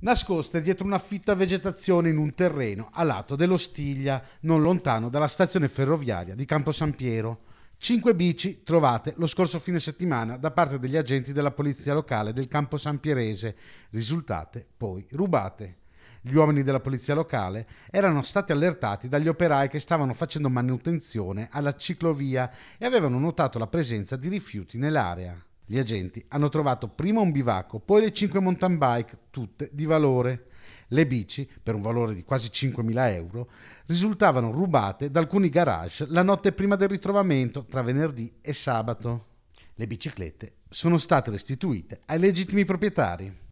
nascoste dietro una fitta vegetazione in un terreno a lato dell'Ostiglia, non lontano dalla stazione ferroviaria di Campo San Piero. Cinque bici trovate lo scorso fine settimana da parte degli agenti della polizia locale del Campo San Pierese, risultate poi rubate. Gli uomini della polizia locale erano stati allertati dagli operai che stavano facendo manutenzione alla ciclovia e avevano notato la presenza di rifiuti nell'area. Gli agenti hanno trovato prima un bivacco, poi le 5 mountain bike, tutte di valore. Le bici, per un valore di quasi 5.000 euro, risultavano rubate da alcuni garage la notte prima del ritrovamento, tra venerdì e sabato. Le biciclette sono state restituite ai legittimi proprietari.